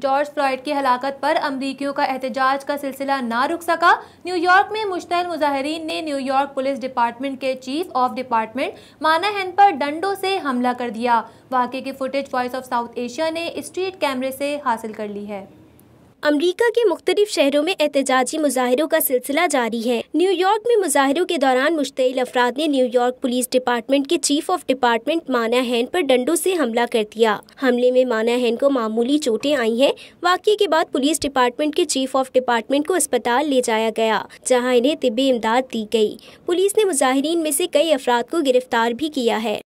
George Floyd की हलाकत पर अमरीकियों का एहतजाज का सिलसिला ना रुक सका न्यूयॉर्क में मुश्तल मुजाहरीन ने न्यूयॉर्क पुलिस डिपार्टमेंट के चीफ ऑफ डिपार्टमेंट माना मानाहन पर डंडों से हमला कर दिया वाक़े की footage Voice of South Asia ने स्ट्रीट कैमरे से हासिल कर ली है अमरीका के मुख्तलिफ शहरों में एहतजाजी मुजाहरों का सिलसिला जारी है न्यूयॉर्क में मुजाहरों के दौरान मुश्तिल अफराद ने न्यूयॉर्क पुलिस डिपार्टमेंट के chief of department Monahan पर डंडों से हमला कर दिया हमले में माना हैन को मामूली चोटें आई हैं वाकये के बाद पुलिस डिपार्टमेंट के चीफ ऑफ डिपार्टमेंट को अस्पताल ले जाया गया जहाँ इन्हें तिबी इमदाद दी गयी पुलिस ने मुजाहरीन में ऐसी कई अफराद को गिरफ्तार भी किया है